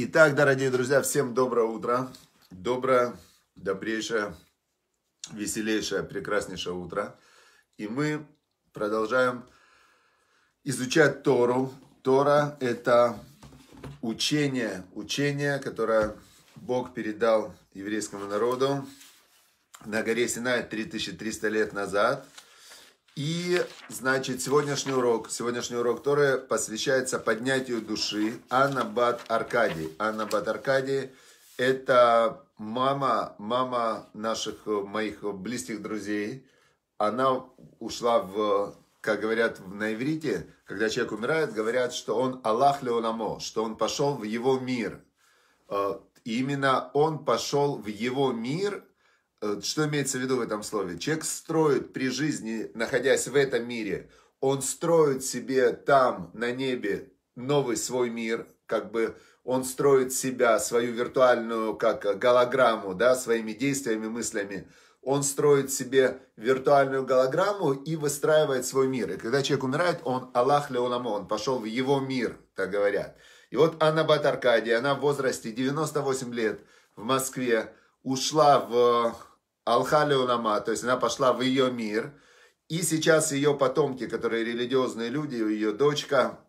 Итак, дорогие друзья, всем доброе утро. Доброе, добрейшее, веселейшее, прекраснейшее утро. И мы продолжаем изучать Тору. Тора – это учение, учение, которое Бог передал еврейскому народу на горе Синай 3300 лет назад – и, значит, сегодняшний урок, сегодняшний урок Торы посвящается поднятию души Анна Бат Аркадий. Анна Бат Аркадий – это мама, мама наших, моих близких друзей. Она ушла в, как говорят на иврите, когда человек умирает, говорят, что он Аллах Леонамо, что он пошел в его мир. И э, именно он пошел в его мир – Э, что имеется в виду в этом слове? Человек строит при жизни, находясь в этом мире, он строит себе там, на небе, новый свой мир, как бы он строит себя, свою виртуальную, как голограмму, да, своими действиями, мыслями. Он строит себе виртуальную голограмму и выстраивает свой мир. И когда человек умирает, он Аллах Леуламо, он пошел в его мир, так говорят. И вот Анна Батаркади, она в возрасте 98 лет в Москве ушла в Алхали то есть она пошла в ее мир. И сейчас ее потомки, которые религиозные люди, ее дочка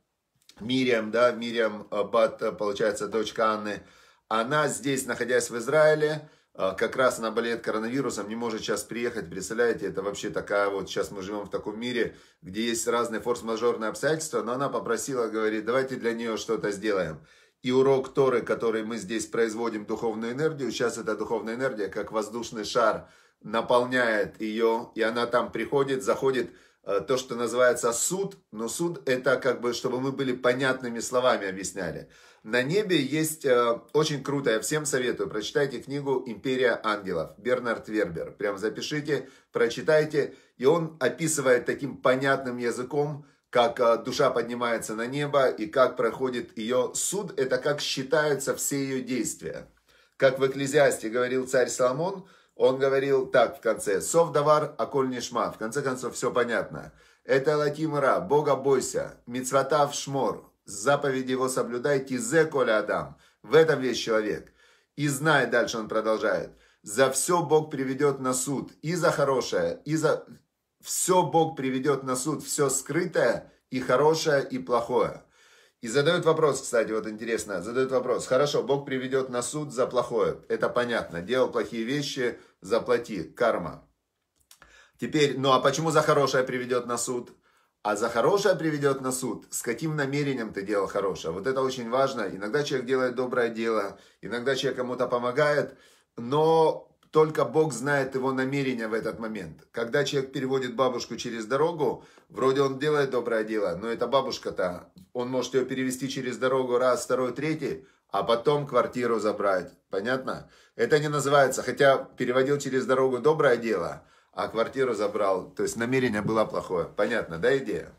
Мириам, да, Мириам э, Бат, э, получается, дочка Анны, она здесь, находясь в Израиле, э, как раз она болеет коронавирусом, не может сейчас приехать, представляете, это вообще такая вот, сейчас мы живем в таком мире, где есть разные форс-мажорные обстоятельства, но она попросила, говорит, давайте для нее что-то сделаем. И урок Торы, который мы здесь производим, духовную энергию, сейчас эта духовная энергия, как воздушный шар, наполняет ее, и она там приходит, заходит, э, то, что называется суд, но суд это как бы, чтобы мы были понятными словами объясняли. На небе есть э, очень круто, я всем советую, прочитайте книгу «Империя ангелов» Бернард Вербер. Прям запишите, прочитайте. И он описывает таким понятным языком как а, душа поднимается на небо и как проходит ее суд, это как считаются все ее действия. Как в Экклезиасте говорил царь Соломон, он говорил так в конце, «Сов давар, а В конце концов, все понятно. Это Элаким Бога бойся, мицвата шмор, заповеди его соблюдай, тизе коля адам. В этом весь человек. И знай, дальше он продолжает, за все Бог приведет на суд, и за хорошее, и за все Бог приведет на суд, все скрытое, и хорошее, и плохое. И задают вопрос, кстати, вот интересно, задают вопрос. Хорошо, Бог приведет на суд за плохое. Это понятно. Делал плохие вещи, заплати. Карма. Теперь, ну а почему за хорошее приведет на суд? А за хорошее приведет на суд, с каким намерением ты делал хорошее. Вот это очень важно. Иногда человек делает доброе дело, иногда человек кому-то помогает, но только Бог знает его намерения в этот момент. Когда человек переводит бабушку через дорогу, вроде он делает доброе дело, но эта бабушка-то, он может ее перевести через дорогу раз, второй, третий, а потом квартиру забрать. Понятно? Это не называется, хотя переводил через дорогу доброе дело, а квартиру забрал. То есть намерение было плохое. Понятно, да, идея?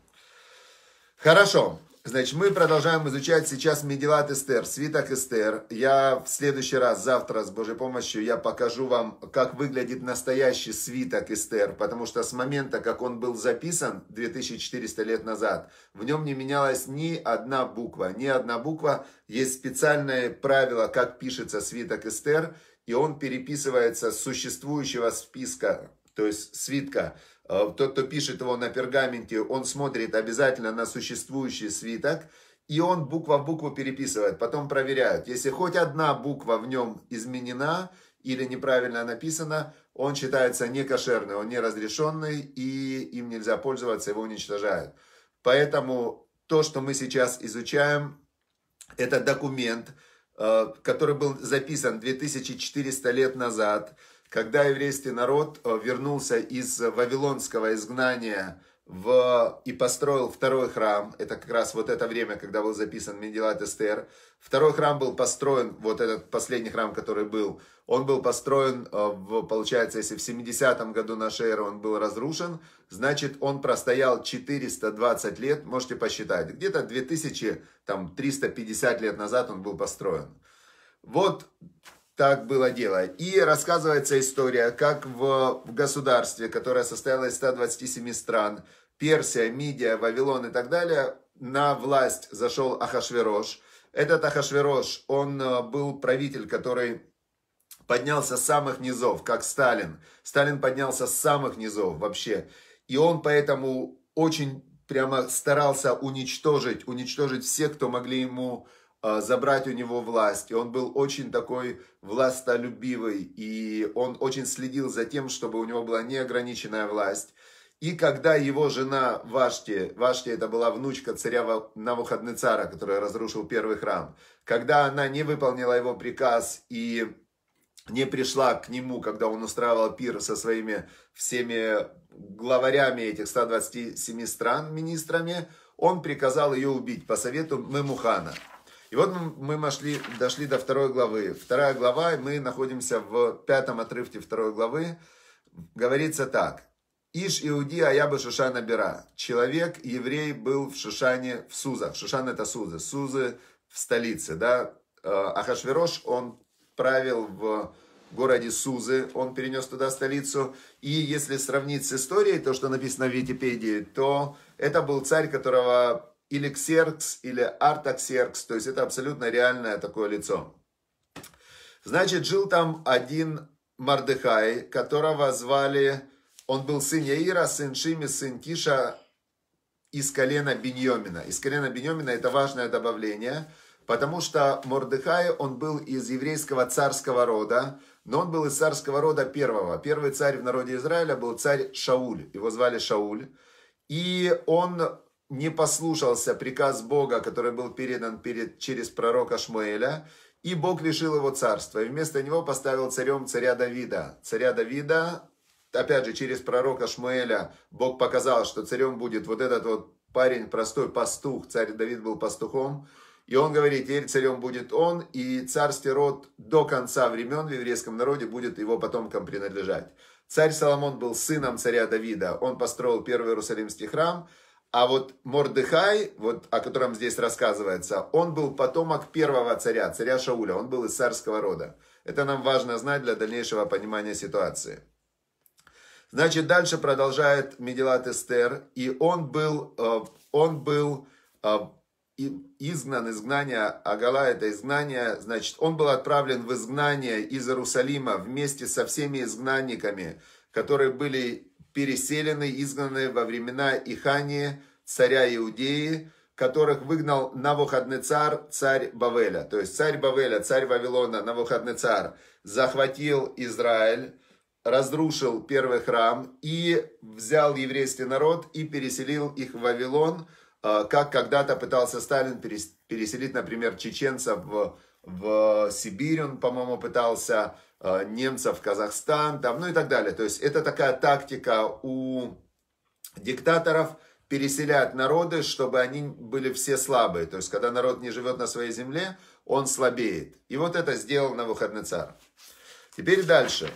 Хорошо. Значит, мы продолжаем изучать сейчас Медилат Эстер, свиток Эстер. Я в следующий раз, завтра, с Божьей помощью, я покажу вам, как выглядит настоящий свиток Эстер, потому что с момента, как он был записан 2400 лет назад, в нем не менялась ни одна буква, ни одна буква. Есть специальное правило, как пишется свиток Эстер, и он переписывается с существующего списка, то есть свитка, Э, тот, кто пишет его на пергаменте, он смотрит обязательно на существующий свиток, и он буква в букву переписывает, потом проверяют. Если хоть одна буква в нем изменена или неправильно написана, он считается некошерный, он неразрешенный, и им нельзя пользоваться, его уничтожают. Поэтому то, что мы сейчас изучаем, это документ, э, который был записан 2400 лет назад, когда еврейский народ э, вернулся из вавилонского изгнания в, и построил второй храм, это как раз вот это время, когда был записан Менделат Эстер, второй храм был построен, вот этот последний храм, который был, он был построен, э, в, получается, если в 70-м году нашей эры он был разрушен, значит, он простоял 420 лет, можете посчитать, где-то 2000, там 350 лет назад он был построен. Вот так было дело. И рассказывается история, как в, в государстве, которое состояло из 127 стран, Персия, Мидия, Вавилон и так далее, на власть зашел Ахашверош. Этот Ахашверош, он э, был правитель, который поднялся с самых низов, как Сталин. Сталин поднялся с самых низов вообще. И он поэтому очень прямо старался уничтожить, уничтожить все, кто могли ему а, забрать у него власть. И он был очень такой властолюбивый, и он очень следил за тем, чтобы у него была неограниченная власть. И когда его жена Вашти, Вашти это была внучка царя Навуходнецара, который разрушил первый храм, когда она не выполнила его приказ и не пришла к нему, когда он устраивал пир со своими всеми главарями этих 127 стран, министрами, он приказал ее убить по совету Мемухана. И вот мы нашли, дошли до второй главы. Вторая глава, мы находимся в пятом отрывке второй главы. Говорится так. Иш Иуди, а я бы Шушана Бира. Человек, еврей, был в Шушане, в Сузах. Шушан это Сузы. Сузы в столице, да. Э, Ахашверош, он правил в городе Сузы, он перенес туда столицу. И если сравнить с историей, то, что написано в Википедии, то это был царь, которого или Ксеркс, или Артаксеркс, то есть это абсолютно реальное такое лицо. Значит, жил там один Мардыхай, которого звали, он был сын Яира, сын Шими, сын Киша, из колена Беньомина. Из колена Беньомина это важное добавление, потому что Мордыхай, он был из еврейского царского рода, но он был из царского рода первого. Первый царь в народе Израиля был царь Шауль, его звали Шауль. И он не послушался приказ Бога, который был передан перед, через пророка Шмуэля, и Бог лишил его царства, и вместо него поставил царем царя Давида. Царя Давида, опять же, через пророка Шмуэля Бог показал, что царем будет вот этот вот парень, простой пастух, царь Давид был пастухом, и он говорит, теперь царем будет он, и царский род до конца времен в еврейском народе будет его потомкам принадлежать. Царь Соломон был сыном царя Давида, он построил первый Иерусалимский храм, а вот Мордыхай, вот, о котором здесь рассказывается, он был потомок первого царя, царя Шауля. Он был из царского рода. Это нам важно знать для дальнейшего понимания ситуации. Значит, дальше продолжает Медилат Эстер. И он был, э, он был э, изгнан, изгнание, Агала это изгнание, значит, он был отправлен в изгнание из Иерусалима вместе со всеми изгнанниками, которые были переселены, изгнаны во времена Ихании царя Иудеи, которых выгнал Навуходнецар, царь Бавеля. То есть царь Бавеля, царь Вавилона, Навуходнецар захватил Израиль, разрушил первый храм и взял еврейский народ и переселил их в Вавилон, э, как когда-то пытался Сталин переселить, например, чеченцев в в Сибирь он, по-моему, пытался, э, немцев в Казахстан, там, ну и так далее. То есть это такая тактика у диктаторов переселять народы, чтобы они были все слабые. То есть когда народ не живет на своей земле, он слабеет. И вот это сделал на царь. Теперь дальше.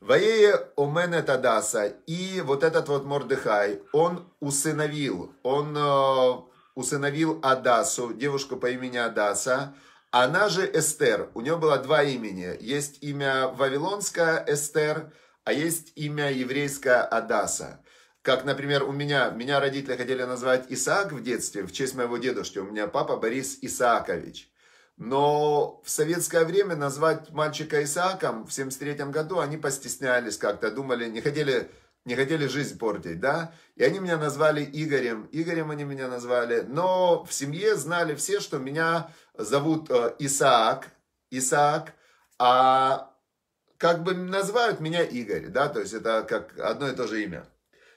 Воее Омене Тадаса и вот этот вот Мордыхай, он усыновил, он э, усыновил Адасу, девушку по имени Адаса, она же Эстер. У нее было два имени. Есть имя Вавилонская Эстер, а есть имя еврейская Адаса. Как, например, у меня, меня родители хотели назвать Исаак в детстве, в честь моего дедушки. У меня папа Борис Исаакович. Но в советское время назвать мальчика Исааком в 73 году они постеснялись как-то, думали, не хотели не хотели жизнь портить, да? И они меня назвали Игорем, Игорем они меня назвали, но в семье знали все, что меня зовут э, Исаак, Исаак, а как бы называют меня Игорь, да, то есть это как одно и то же имя.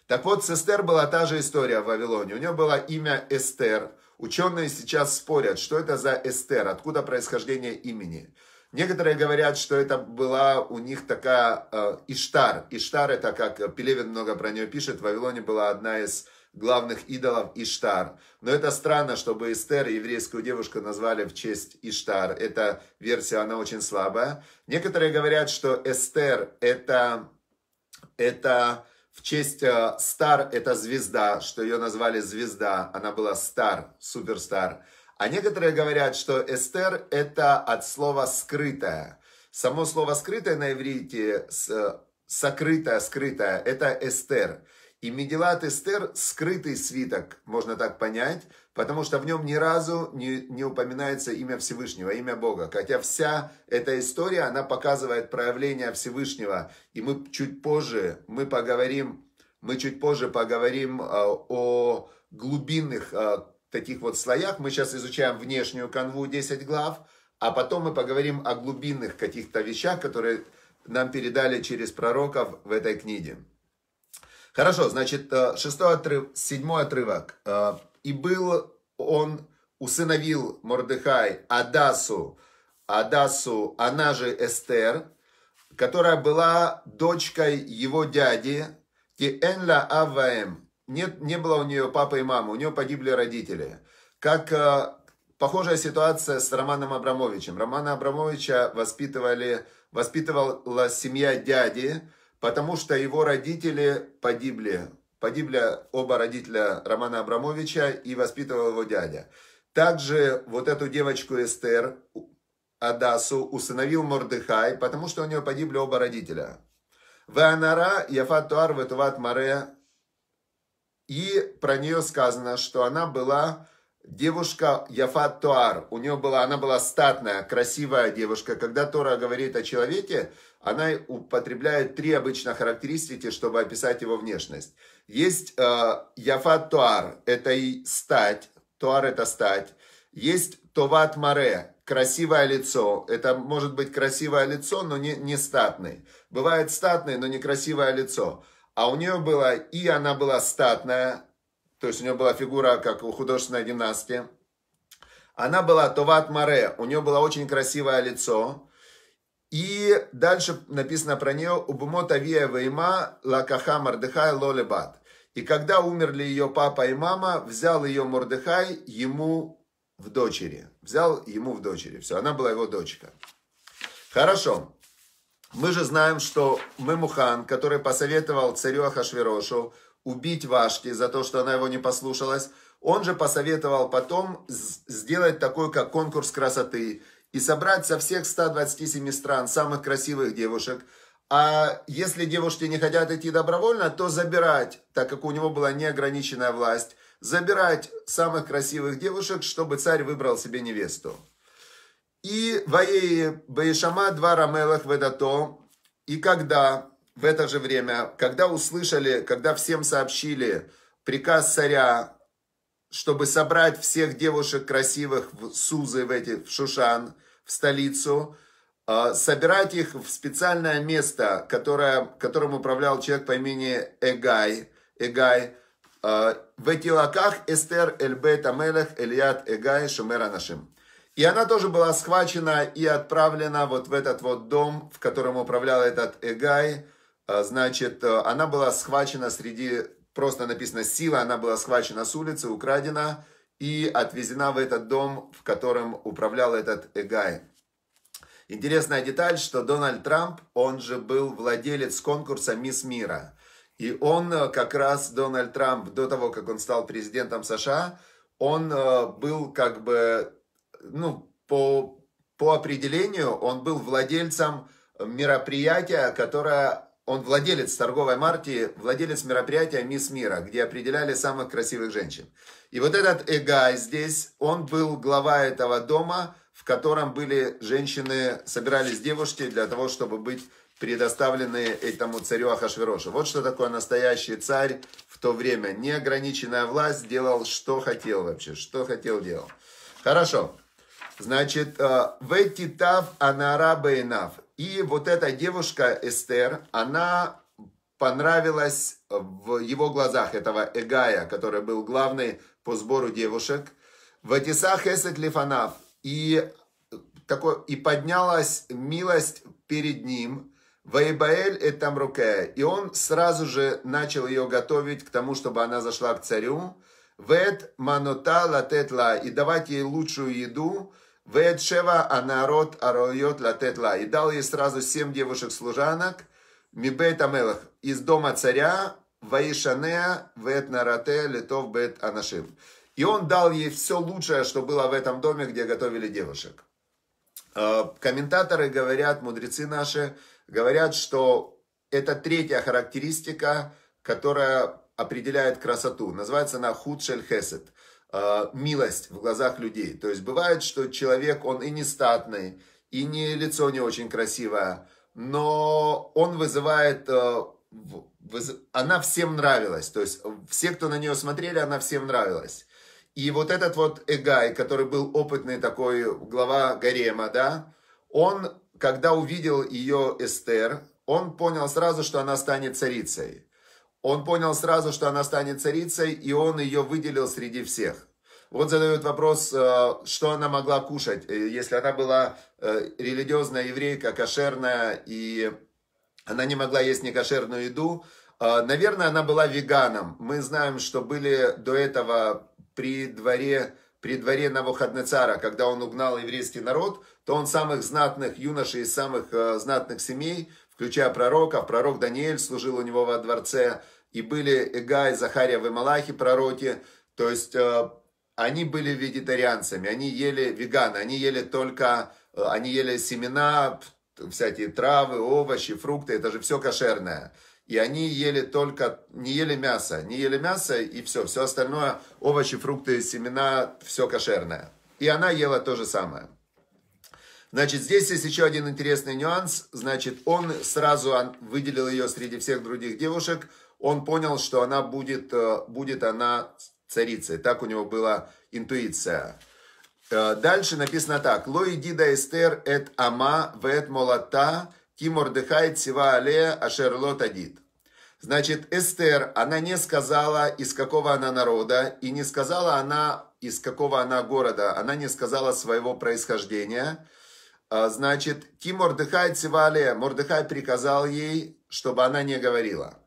Так вот, с Эстер была та же история в Вавилоне. У нее было имя Эстер. Ученые сейчас спорят, что это за Эстер, откуда происхождение имени. Некоторые говорят, что это была у них такая э, Иштар. Иштар это как Пелевин много про нее пишет. В Вавилоне была одна из главных идолов Иштар. Но это странно, чтобы Эстер, еврейскую девушку, назвали в честь Иштар. Эта версия, она очень слабая. Некоторые говорят, что Эстер это, это в честь э, Стар, это звезда, что ее назвали звезда. Она была Стар, суперстар. Стар. А некоторые говорят, что Эстер – это от слова «скрытая». Само слово «скрытое» на иврите э, «сокрытое», «скрытое» – это «эстер». И Медилат Эстер – скрытый свиток, можно так понять, потому что в нем ни разу не, не упоминается имя Всевышнего, имя Бога. Хотя вся эта история, она показывает проявление Всевышнего. И мы чуть позже, мы поговорим, мы чуть позже поговорим э, о глубинных э, таких вот слоях. Мы сейчас изучаем внешнюю канву 10 глав, а потом мы поговорим о глубинных каких-то вещах, которые нам передали через пророков в этой книге. Хорошо, значит, э, шестой отрыв, седьмой отрывок. Э, «И был он, усыновил Мордыхай Адасу, Адасу, она же Эстер, которая была дочкой его дяди Тиэнла Аваэм, нет, не было у нее папы и мамы, у нее погибли родители. Как э, похожая ситуация с Романом Абрамовичем. Романа Абрамовича воспитывали, воспитывала семья дяди, потому что его родители погибли. Погибли оба родителя Романа Абрамовича и воспитывал его дядя. Также вот эту девочку Эстер, Адасу, усыновил Мордыхай, потому что у нее погибли оба родителя. Веанара, Яфат Туар, Ветуват Маре, и про нее сказано, что она была девушка Яфат Туар. У нее была, она была статная, красивая девушка. Когда Тора говорит о человеке, она употребляет три обычно характеристики, чтобы описать его внешность. Есть э, Яфат Туар, это и стать. Туар это стать. Есть Товат Маре, красивое лицо. Это может быть красивое лицо, но не, не статный. Бывает статный, но некрасивое лицо. А у нее было, и она была статная, то есть у нее была фигура, как у художественной гимнастки. Она была Товат Маре, у нее было очень красивое лицо. И дальше написано про нее «Убумот авия вейма лакаха мардыхай лолебат». И когда умерли ее папа и мама, взял ее Мордыхай ему в дочери. Взял ему в дочери. Все, она была его дочка. Хорошо. Мы же знаем, что Мемухан, который посоветовал царю Ахашверошу убить Вашки за то, что она его не послушалась, он же посоветовал потом сделать такой, как конкурс красоты, и собрать со всех 127 стран самых красивых девушек. А если девушки не хотят идти добровольно, то забирать, так как у него была неограниченная власть, забирать самых красивых девушек, чтобы царь выбрал себе невесту. И воеи Баишама два Рамелах Ведато. И когда в это же время, когда услышали, когда всем сообщили приказ царя, чтобы собрать всех девушек красивых в Сузы, в эти, в Шушан, в столицу, а, собирать их в специальное место, которое, которым управлял человек по имени Эгай. Эгай. А, в этилаках Эстер Эльбет Амелех Эльят Эгай Шумера нашим. И она тоже была схвачена и отправлена вот в этот вот дом, в котором управлял этот Эгай. А, значит, э, она была схвачена среди, просто написано сила, она была схвачена с улицы, украдена и отвезена в этот дом, в котором управлял этот Эгай. Интересная деталь, что Дональд Трамп, он же был владелец конкурса «Мисс Мира». И он э, как раз, Дональд Трамп, до того, как он стал президентом США, он э, был как бы ну, по, по определению он был владельцем мероприятия, которое он владелец торговой марки, владелец мероприятия «Мисс Мира», где определяли самых красивых женщин. И вот этот Эгай здесь, он был глава этого дома, в котором были женщины, собирались девушки для того, чтобы быть предоставлены этому царю Ахашверошу. Вот что такое настоящий царь в то время. Неограниченная власть, делал что хотел вообще, что хотел делал. Хорошо. Значит, в э, Веттитав Анараба Энаф. И вот эта девушка Эстер, она понравилась в его глазах этого Эгая, который был главный по сбору девушек. в Ватиса Хесет Лифанав. И, э, такой, и поднялась милость перед ним. Ваибаэль Этамруке. И он сразу же начал ее готовить к тому, чтобы она зашла к царю. Вет манота латетла. И давать ей лучшую еду. Вет шева анарот ароет латетла. И дал ей сразу семь девушек-служанок. Мибет амелах. Из дома царя. Ваишанеа вет нарате летов бет анашим. И он дал ей все лучшее, что было в этом доме, где готовили девушек. Э, комментаторы говорят, мудрецы наши говорят, что это третья характеристика, которая определяет красоту. Называется она худшель хесед. Э, Милость в глазах людей. То есть бывает, что человек, он и не статный, и не лицо не очень красивое, но он вызывает... Э, она всем нравилась. То есть все, кто на нее смотрели, она всем нравилась. И вот этот вот Эгай, который был опытный такой глава Гарема, да, он, когда увидел ее Эстер, он понял сразу, что она станет царицей. Он понял сразу, что она станет царицей, и он ее выделил среди всех. Вот задают вопрос, э, что она могла кушать, э, если она была э, религиозная еврейка, кошерная, и она не могла есть некошерную еду. Наверное, она была веганом. Мы знаем, что были до этого при дворе при дворе Навуходнецара, когда он угнал еврейский народ, то он самых знатных юношей из самых знатных семей, включая пророков, пророк Даниэль служил у него во дворце, и были Эгай, Захария и пророки, то есть э, они были вегетарианцами, они ели веганы, они ели только, э, они ели семена, всякие травы, овощи, фрукты, это же все кошерное. И они ели только, не ели мясо, не ели мясо и все, все остальное, овощи, фрукты, семена, все кошерное. И она ела то же самое. Значит, здесь есть еще один интересный нюанс. Значит, он сразу выделил ее среди всех других девушек – он понял, что она будет, э, будет она царицей. Так у него была интуиция. Э, дальше написано так. «Ло эстер эт ама вет молота ки мордыхай цива алея ашерло тадит». Значит, Эстер, она не сказала, из какого она народа, и не сказала она, из какого она города, она не сказала своего происхождения. Э, значит, Ки Мордыхай Цивале, Мордыхай приказал ей, чтобы она не говорила.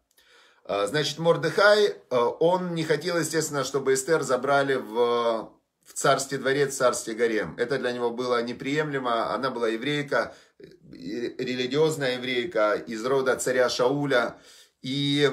А, значит, Мордыхай, а, он не хотел, естественно, чтобы Эстер забрали в, в царстве дворец, царстве гарем. Это для него было неприемлемо. Она была еврейка, религиозная еврейка из рода царя Шауля. И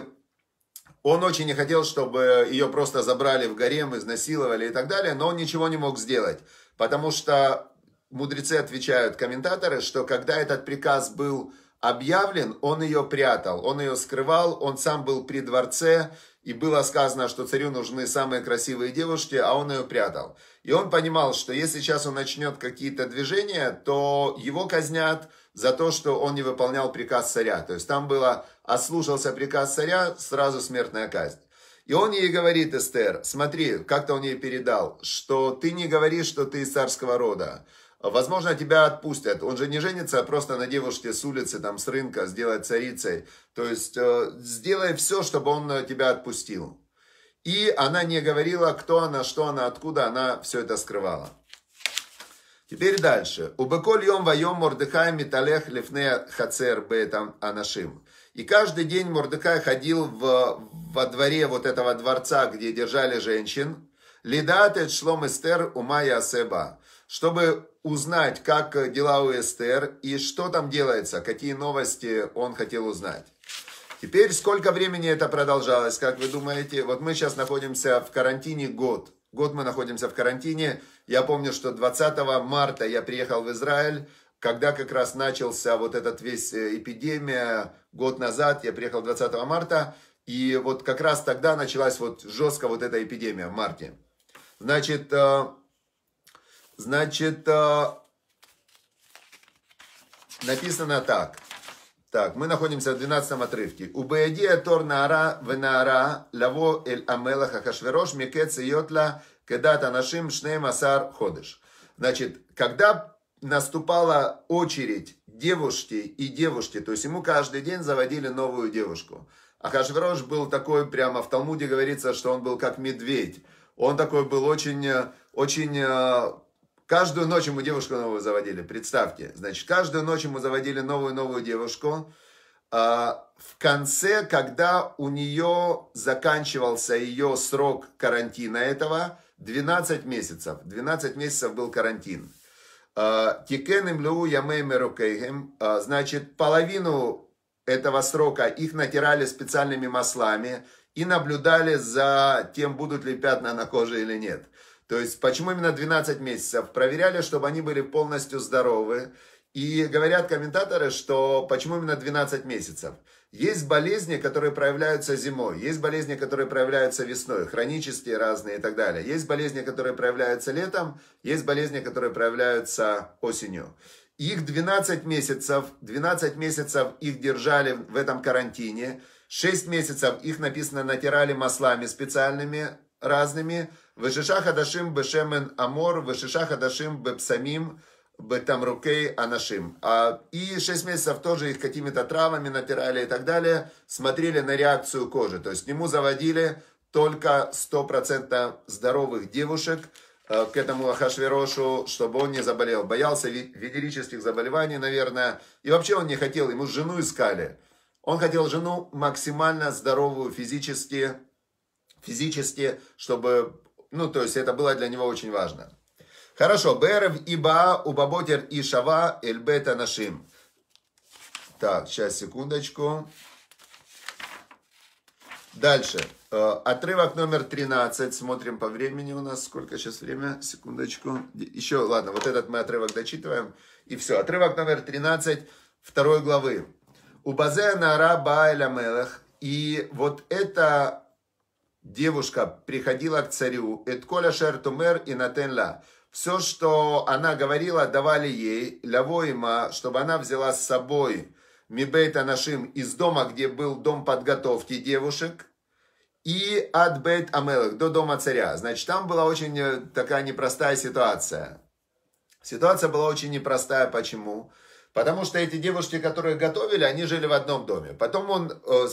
он очень не хотел, чтобы ее просто забрали в гарем, изнасиловали и так далее, но он ничего не мог сделать, потому что мудрецы отвечают, комментаторы, что когда этот приказ был объявлен, он ее прятал, он ее скрывал, он сам был при дворце, и было сказано, что царю нужны самые красивые девушки, а он ее прятал. И он понимал, что если сейчас он начнет какие-то движения, то его казнят за то, что он не выполнял приказ царя. То есть там было, ослушался приказ царя, сразу смертная казнь. И он ей говорит, Эстер, смотри, как-то он ей передал, что ты не говоришь, что ты из царского рода. Возможно, тебя отпустят. Он же не женится, а просто на девушке с улицы, там, с рынка, сделает царицей. То есть, э, сделай все, чтобы он э, тебя отпустил. И она не говорила, кто она, что она, откуда она все это скрывала. Теперь дальше. Убыколь йом вайом Мордыхай металех лифне хацер Бетам анашим. И каждый день Мордыхай ходил в, во дворе вот этого дворца, где держали женщин. Лидат шлом эстер ума ясеба. Чтобы узнать, как э, дела у Эстер и что там делается, какие новости он хотел узнать. Теперь сколько времени это продолжалось, как вы думаете? Вот мы сейчас находимся в карантине год. Год мы находимся в карантине. Я помню, что 20 марта я приехал в Израиль, когда как раз начался вот этот весь э, эпидемия. Год назад я приехал 20 марта. И вот как раз тогда началась вот жестко вот эта эпидемия в марте. Значит, э, Значит, э, написано так. Так, мы находимся в 12 отрывке. У Беядия Тор Наара Венаара Лаво Эль Амелаха Хашверош Мекец Йотла Кедата Нашим Шней Масар Ходыш. Значит, когда наступала очередь девушки и девушки, то есть ему каждый день заводили новую девушку. А Хашверош был такой, прямо в Талмуде говорится, что он был как медведь. Он такой был очень, э, очень э, Каждую ночь ему девушку новую заводили. Представьте, значит, каждую ночь ему заводили новую-новую девушку. А, в конце, когда у нее заканчивался ее срок карантина этого, 12 месяцев. 12 месяцев был карантин. Тикен а, имлю ямей мерукейхем. А, значит, половину этого срока их натирали специальными маслами и наблюдали за тем, будут ли пятна на коже или нет. То есть, почему именно 12 месяцев? Проверяли, чтобы они были полностью здоровы. И говорят комментаторы, что почему именно 12 месяцев? Есть болезни, которые проявляются зимой, есть болезни, которые проявляются весной, хронические разные и так далее. Есть болезни, которые проявляются летом, есть болезни, которые проявляются осенью. Их 12 месяцев, 12 месяцев их держали в этом карантине, 6 месяцев их, написано, натирали маслами специальными, разными. Вешиша хадашим бешемен амор, вешиша хадашим бепсамим, бетамрукей анашим. А, и шесть месяцев тоже их какими-то травами натирали и так далее. Смотрели на реакцию кожи. То есть к нему заводили только 100% здоровых девушек э, к этому Ахашверошу, чтобы он не заболел. Боялся венерических заболеваний, наверное. И вообще он не хотел, ему жену искали. Он хотел жену максимально здоровую физически, физически, чтобы, ну, то есть это было для него очень важно. Хорошо, Берев и Баа, Убаботер и Шава, Эльбета Нашим. Так, сейчас, секундочку. Дальше. Э, отрывок номер 13. Смотрим по времени у нас. Сколько сейчас время? Секундочку. Еще, ладно, вот этот мы отрывок дочитываем. И все. Отрывок номер 13 второй главы. У Базе Нара Баэля Мелах. И вот это девушка приходила к царю, «Этколя шертумер и натенла». Все, что она говорила, давали ей, лявоима, чтобы она взяла с собой мибейта нашим из дома, где был дом подготовки девушек, и от бейт амелых до дома царя. Значит, там была очень э, такая непростая ситуация. Ситуация была очень непростая. Почему? Потому что эти девушки, которые готовили, они жили в одном доме. Потом он э,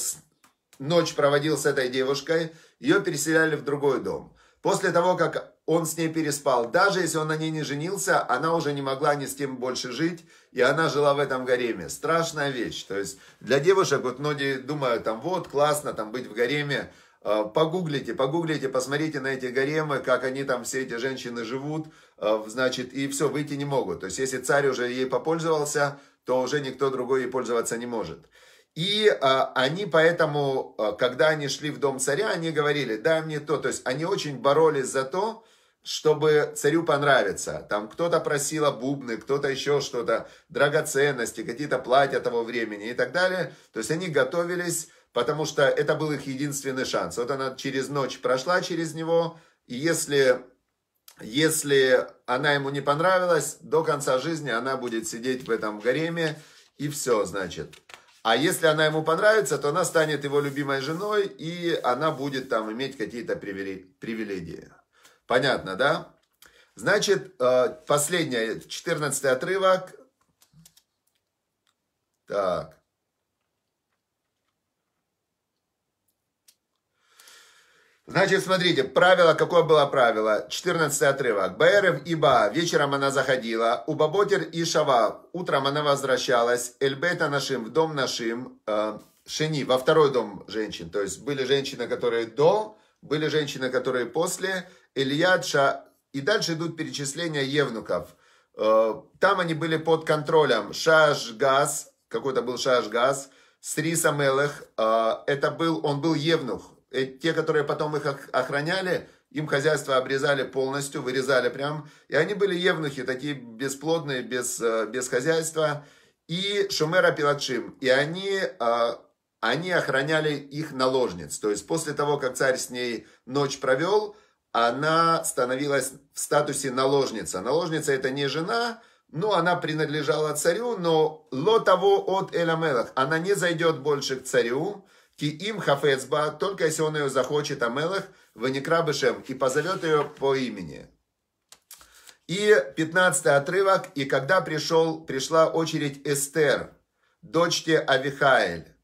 ночь проводил с этой девушкой, ее переселяли в другой дом. После того, как он с ней переспал, даже если он на ней не женился, она уже не могла ни с кем больше жить, и она жила в этом гареме. Страшная вещь. То есть для девушек, вот многие думают, там вот, классно там быть в гареме, а, погуглите, погуглите, посмотрите на эти гаремы, как они там, все эти женщины живут, а, значит, и все, выйти не могут. То есть, если царь уже ей попользовался, то уже никто другой ей пользоваться не может. И э, они поэтому, а, когда они шли в дом царя, они говорили, дай мне то. То есть они очень боролись за то, чтобы царю понравиться. Там кто-то просил бубны, кто-то еще что-то, драгоценности, какие-то платья того времени и так далее. То есть они готовились, потому что это был их единственный шанс. Вот она через ночь прошла через него, и если, если она ему не понравилась, до конца жизни она будет сидеть в этом гареме, и все, значит. А если она ему понравится, то она станет его любимой женой, и она будет там иметь какие-то привилегии. Понятно, да? Значит, э, последний, 14 отрывок. Так. Значит, смотрите, правило, какое было правило? 14 отрывок. Баэрев Иба. Вечером она заходила. У Баботер и Шава. Утром она возвращалась. Эльбета Нашим. В дом Нашим. Э, Шени. Во второй дом женщин. То есть были женщины, которые до, были женщины, которые после. Ильядша. И дальше идут перечисления евнуков. Э, там они были под контролем. Шашгаз. Какой-то был Шашгаз. Сри Самелех. Э, это был, он был евнух Э, те, которые потом их охраняли, им хозяйство обрезали полностью, вырезали прям. И они были евнухи, такие бесплодные, без, э, без хозяйства. И Шумера Пилатшим. И они, э, они охраняли их наложниц. То есть после того, как царь с ней ночь провел, она становилась в статусе наложница. Наложница это не жена, но она принадлежала царю, но ло того от Эламелах. Она не зайдет больше к царю, Ки им хафецба, только если он ее захочет, Амелах, ваникра бешем, и позовет ее по имени. И 15 отрывок. И когда пришел, пришла очередь Эстер, дочке Авихаэль.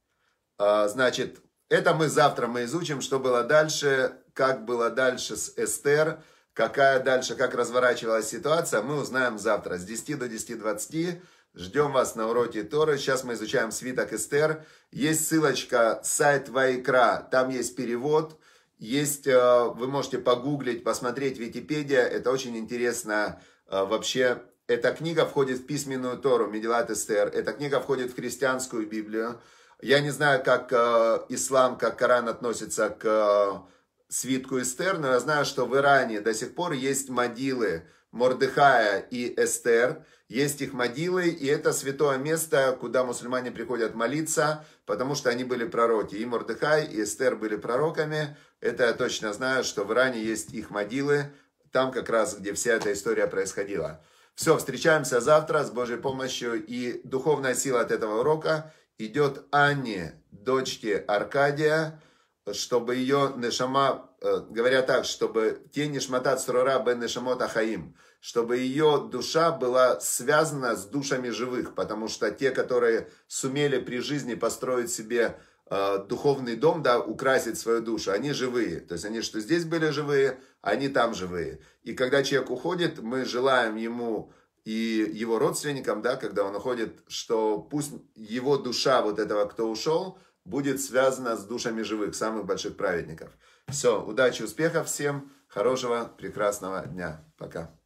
А, значит, это мы завтра мы изучим, что было дальше, как было дальше с Эстер, какая дальше, как разворачивалась ситуация, мы узнаем завтра с 10 до 10.20. Ждем вас на уроке Торы. Сейчас мы изучаем свиток Эстер. Есть ссылочка сайт Вайкра, там есть перевод. Есть, э, вы можете погуглить, посмотреть Википедия. Это очень интересно э, вообще. Эта книга входит в письменную Тору, Медилат Эстер. Эта книга входит в христианскую Библию. Я не знаю, как э, ислам, как Коран относится к свитку Эстер, но я знаю, что в Иране до сих пор есть могилы, Мордыхая и Эстер. Есть их могилы, и это святое место, куда мусульмане приходят молиться, потому что они были пророки. И Мордыхай, и Эстер были пророками. Это я точно знаю, что в Иране есть их могилы, там как раз, где вся эта история происходила. Все, встречаемся завтра с Божьей помощью. И духовная сила от этого урока идет Анне, дочке Аркадия, чтобы ее нешама, э, говоря так, чтобы тень нишмата црура бен нешамот ахаим, чтобы ее душа была связана с душами живых, потому что те, которые сумели при жизни построить себе э, духовный дом, да, украсить свою душу, они живые. То есть они что здесь были живые, а они там живые. И когда человек уходит, мы желаем ему и его родственникам, да, когда он уходит, что пусть его душа вот этого, кто ушел, будет связана с душами живых, самых больших праведников. Все, удачи, успехов всем, хорошего, прекрасного дня. Пока.